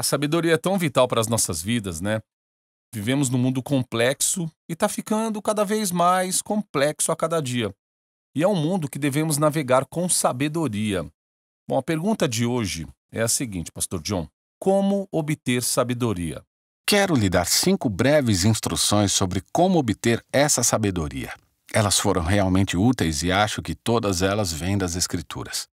A sabedoria é tão vital para as nossas vidas, né? Vivemos num mundo complexo e está ficando cada vez mais complexo a cada dia. E é um mundo que devemos navegar com sabedoria. Bom, a pergunta de hoje é a seguinte, Pastor John: Como obter sabedoria? Quero lhe dar cinco breves instruções sobre como obter essa sabedoria. Elas foram realmente úteis e acho que todas elas vêm das Escrituras.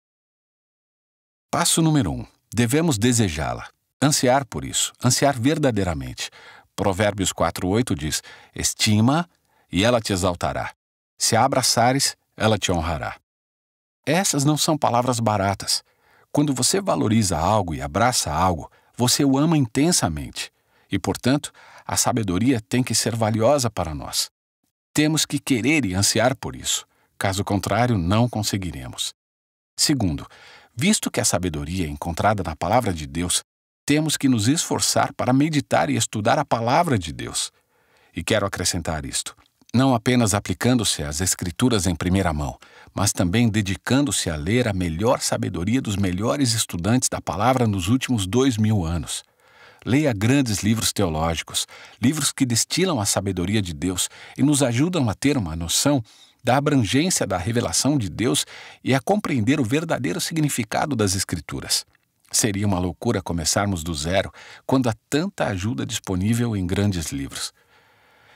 Passo número 1. Um, devemos desejá-la. Ansiar por isso, ansiar verdadeiramente. Provérbios 4,8 diz: Estima e ela te exaltará. Se a abraçares, ela te honrará. Essas não são palavras baratas. Quando você valoriza algo e abraça algo, você o ama intensamente. E, portanto, a sabedoria tem que ser valiosa para nós. Temos que querer e ansiar por isso. Caso contrário, não conseguiremos. Segundo, visto que a sabedoria é encontrada na palavra de Deus temos que nos esforçar para meditar e estudar a palavra de Deus. E quero acrescentar isto: não apenas aplicando-se às Escrituras em primeira mão, mas também dedicando-se a ler a melhor sabedoria dos melhores estudantes da palavra nos últimos dois mil anos. Leia grandes livros teológicos, livros que destilam a sabedoria de Deus e nos ajudam a ter uma noção da abrangência da revelação de Deus e a compreender o verdadeiro significado das Escrituras. Seria uma loucura começarmos do zero quando há tanta ajuda disponível em grandes livros.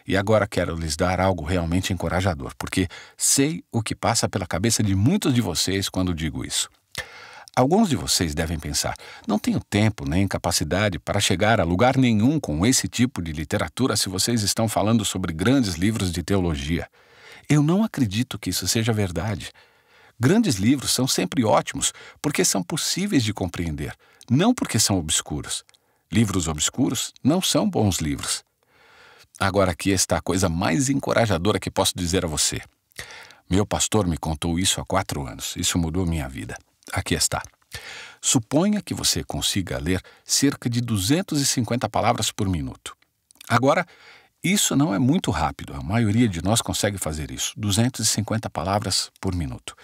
E agora quero lhes dar algo realmente encorajador, porque sei o que passa pela cabeça de muitos de vocês quando digo isso. Alguns de vocês devem pensar: não tenho tempo nem capacidade para chegar a lugar nenhum com esse tipo de literatura se vocês estão falando sobre grandes livros de teologia. Eu não acredito que isso seja verdade. Grandes livros são sempre ótimos porque são possíveis de compreender, não porque são obscuros. Livros obscuros não são bons livros. Agora aqui está a coisa mais encorajadora que posso dizer a você. Meu pastor me contou isso há quatro anos. Isso mudou minha vida. Aqui está. Suponha que você consiga ler cerca de 250 palavras por minuto. Agora, isso não é muito rápido, a maioria de nós consegue fazer isso, 250 palavras por minuto.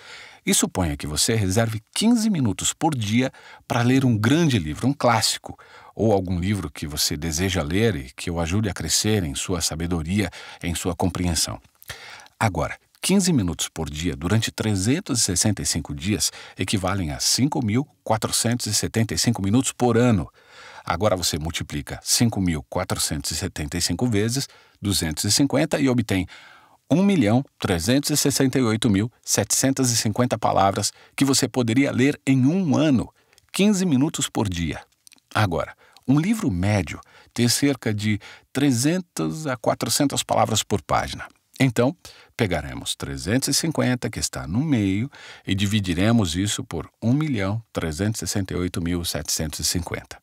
E suponha que você reserve 15 minutos por dia para ler um grande livro, um clássico, ou algum livro que você deseja ler e que o ajude a crescer em sua sabedoria, em sua compreensão. Agora, 15 minutos por dia durante 365 dias equivalem a 5.475 minutos por ano. Agora você multiplica 5.475 vezes 250 e obtém 1.368.750 palavras que você poderia ler em um ano, 15 minutos por dia. Agora, um livro médio tem cerca de 300 a 400 palavras por página. Então, pegaremos 350, que está no meio, e dividiremos isso por 1.368.750.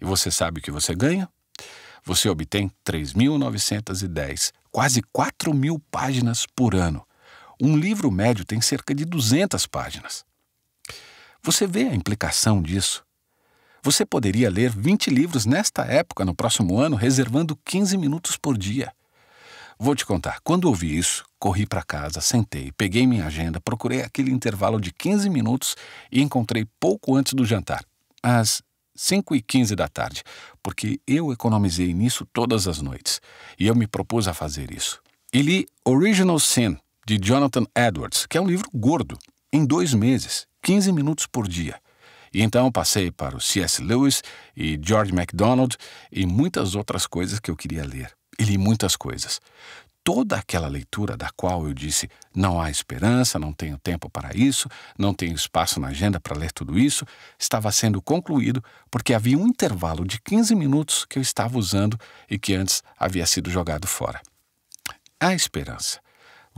E você sabe o que você ganha? Você obtém 3.910, quase 4.000 mil páginas por ano. Um livro médio tem cerca de 200 páginas. Você vê a implicação disso? Você poderia ler 20 livros nesta época, no próximo ano, reservando 15 minutos por dia. Vou te contar, quando ouvi isso, corri para casa, sentei, peguei minha agenda, procurei aquele intervalo de 15 minutos e encontrei pouco antes do jantar, às 5 e 15 da tarde, porque eu economizei nisso todas as noites, e eu me propus a fazer isso. E li Original Sin, de Jonathan Edwards, que é um livro gordo, em dois meses, 15 minutos por dia. E então passei para o C.S. Lewis e George MacDonald e muitas outras coisas que eu queria ler e li muitas coisas. Toda aquela leitura da qual eu disse não há esperança, não tenho tempo para isso, não tenho espaço na agenda para ler tudo isso, estava sendo concluído porque havia um intervalo de 15 minutos que eu estava usando e que antes havia sido jogado fora. Há esperança.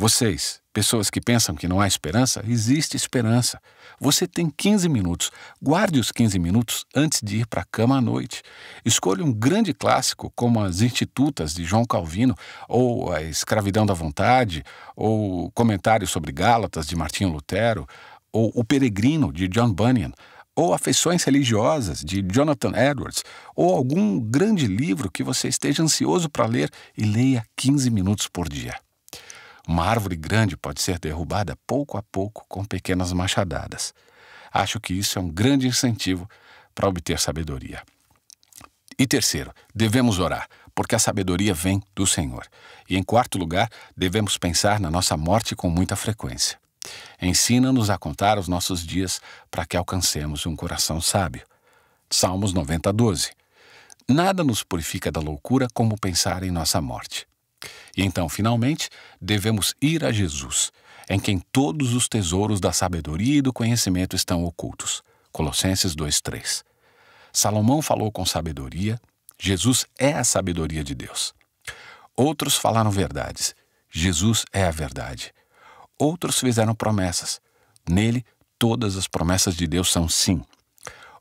Vocês, pessoas que pensam que não há esperança, existe esperança. Você tem 15 minutos. Guarde os 15 minutos antes de ir para a cama à noite. Escolha um grande clássico, como As Institutas de João Calvino, ou A Escravidão da Vontade, ou Comentários sobre Gálatas de Martinho Lutero, ou O Peregrino de John Bunyan ou Afeições Religiosas, de Jonathan Edwards, ou algum grande livro que você esteja ansioso para ler e leia 15 minutos por dia. Uma árvore grande pode ser derrubada pouco a pouco com pequenas machadadas. Acho que isso é um grande incentivo para obter sabedoria. E terceiro, devemos orar, porque a sabedoria vem do Senhor. E em quarto lugar, devemos pensar na nossa morte com muita frequência. Ensina-nos a contar os nossos dias para que alcancemos um coração sábio. Salmos 90, 12. Nada nos purifica da loucura como pensar em nossa morte. E então, finalmente, devemos ir a Jesus, em quem todos os tesouros da sabedoria e do conhecimento estão ocultos. Colossenses 2:3. Salomão falou com sabedoria, Jesus é a sabedoria de Deus. Outros falaram verdades, Jesus é a verdade. Outros fizeram promessas, nele todas as promessas de Deus são sim.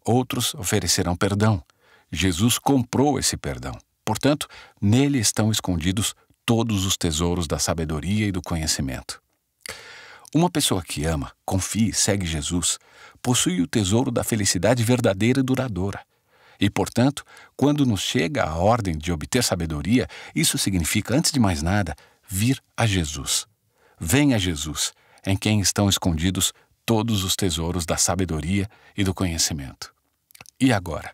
Outros ofereceram perdão, Jesus comprou esse perdão. Portanto, nele estão escondidos todos os tesouros da sabedoria e do conhecimento. Uma pessoa que ama, confia e segue Jesus possui o tesouro da felicidade verdadeira e duradoura. E, portanto, quando nos chega a ordem de obter sabedoria, isso significa, antes de mais nada, vir a Jesus. Venha a Jesus, em quem estão escondidos todos os tesouros da sabedoria e do conhecimento. E agora?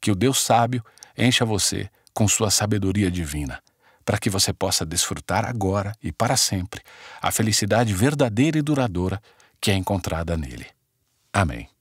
Que o Deus sábio encha você com sua sabedoria divina para que você possa desfrutar agora e para sempre a felicidade verdadeira e duradoura que é encontrada nele. Amém.